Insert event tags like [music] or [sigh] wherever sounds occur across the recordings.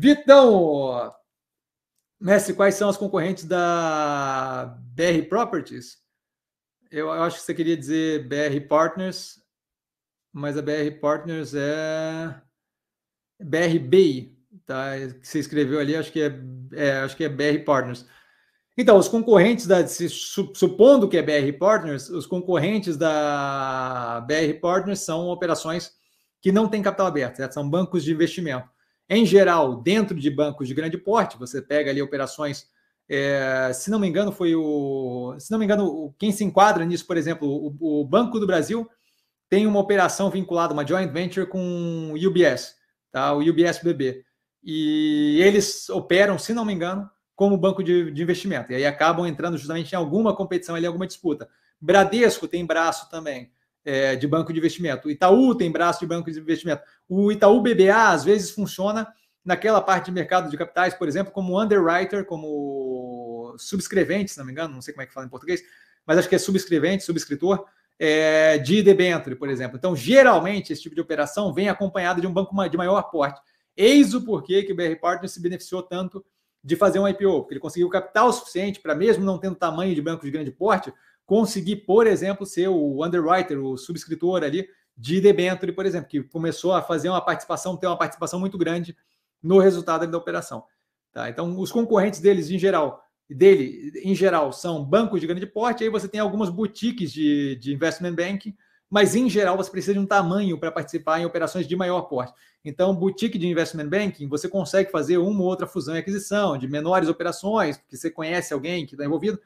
Vitão, Mestre, quais são as concorrentes da BR Properties? Eu acho que você queria dizer BR Partners, mas a BR Partners é BRB, tá? Que você escreveu ali, acho que é, é, acho que é BR Partners. Então, os concorrentes da, se, supondo que é BR Partners, os concorrentes da BR Partners são operações que não têm capital aberto, certo? são bancos de investimento. Em geral, dentro de bancos de grande porte, você pega ali operações. É, se não me engano, foi o. Se não me engano, quem se enquadra nisso, por exemplo, o, o Banco do Brasil tem uma operação vinculada, uma joint venture com o UBS, tá? o UBS BB. E eles operam, se não me engano, como banco de, de, investimento. E aí acabam entrando justamente em alguma competição ali, alguma disputa. Bradesco tem braço também é, de banco de investimento. O Itaú tem braço de banco de investimento. O Itaú BBA, às vezes, funciona naquela parte de mercado de capitais, por exemplo, como underwriter, como subscrevente, se não me engano, não sei como é que fala em português, mas acho que é subscrevente, subscritor, é, de debenture, por exemplo. Então, geralmente, esse tipo de operação vem acompanhada de um banco de maior porte. Eis o porquê que o BR Partners se beneficiou tanto de fazer um IPO, porque ele conseguiu capital suficiente para, mesmo não tendo tamanho de banco de grande porte, conseguir, por exemplo, ser o underwriter, o subscritor ali de debenture, por exemplo, que começou a fazer uma participação, ter uma participação muito grande no resultado da operação. Tá? Então, os concorrentes deles em geral, dele em geral, são bancos de grande porte. Aí você tem algumas boutiques de, de investment banking, mas em geral você precisa de um tamanho para participar em operações de maior porte. Então, boutique de investment banking, você consegue fazer uma ou outra fusão e aquisição de menores operações, porque você conhece alguém que está envolvido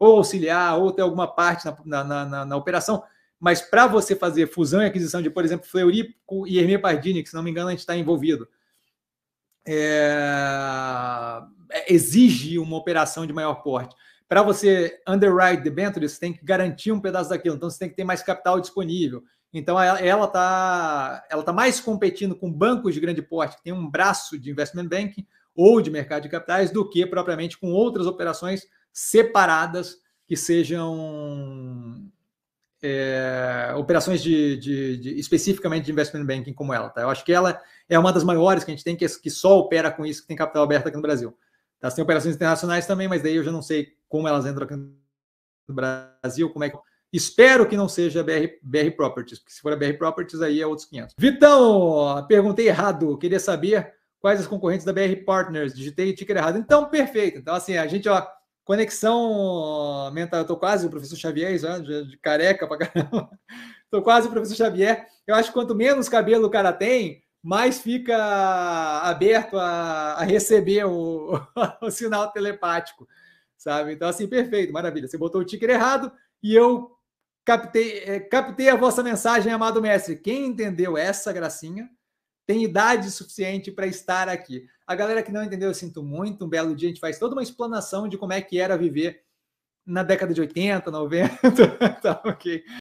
ou auxiliar, ou ter alguma parte na, na, na, na operação. Mas para você fazer fusão e aquisição de, por exemplo, Fleury e Hermê Pardini, que se não me engano a gente está envolvido, é, é... exige uma operação de maior porte. Para você underwrite debentures, você tem que garantir um pedaço daquilo, então você tem que ter mais capital disponível. Então ela está ela tá mais competindo com bancos de grande porte, que tem um braço de investment banking ou de mercado de capitais, do que propriamente com outras operações separadas que sejam é, operações de, de, de, especificamente de investment banking como ela. Tá? Eu acho que ela é uma das maiores que a gente tem, que, que só opera com isso, que tem capital aberto aqui no Brasil. Tá? Você tem operações internacionais também, mas daí eu já não sei como elas entram aqui no Brasil, como é que. Espero que não seja BR, BR Properties, porque se for a BR Properties, aí é outros 500. Vitão, perguntei errado. Queria saber quais as concorrentes da BR Partners. Digitei o ticker errado. Então, perfeito. Então, assim, a gente, ó, Conexão mental, eu tô quase o professor Xavier, já, é de careca pra caramba. [laughs] tô quase o professor Xavier. Eu acho que quanto menos cabelo o cara tem, mais fica aberto a, a receber o, [laughs] o, sinal telepático, sabe? Então, assim, perfeito, maravilha. Você botou o ticker errado e eu captei, é, captei a vossa mensagem, amado mestre. Quem entendeu essa gracinha tem idade suficiente para estar aqui. A galera que não entendeu, eu sinto muito. Um belo dia a gente faz toda uma explanação de como é que era viver na década de 80, 90. [laughs] tá ok.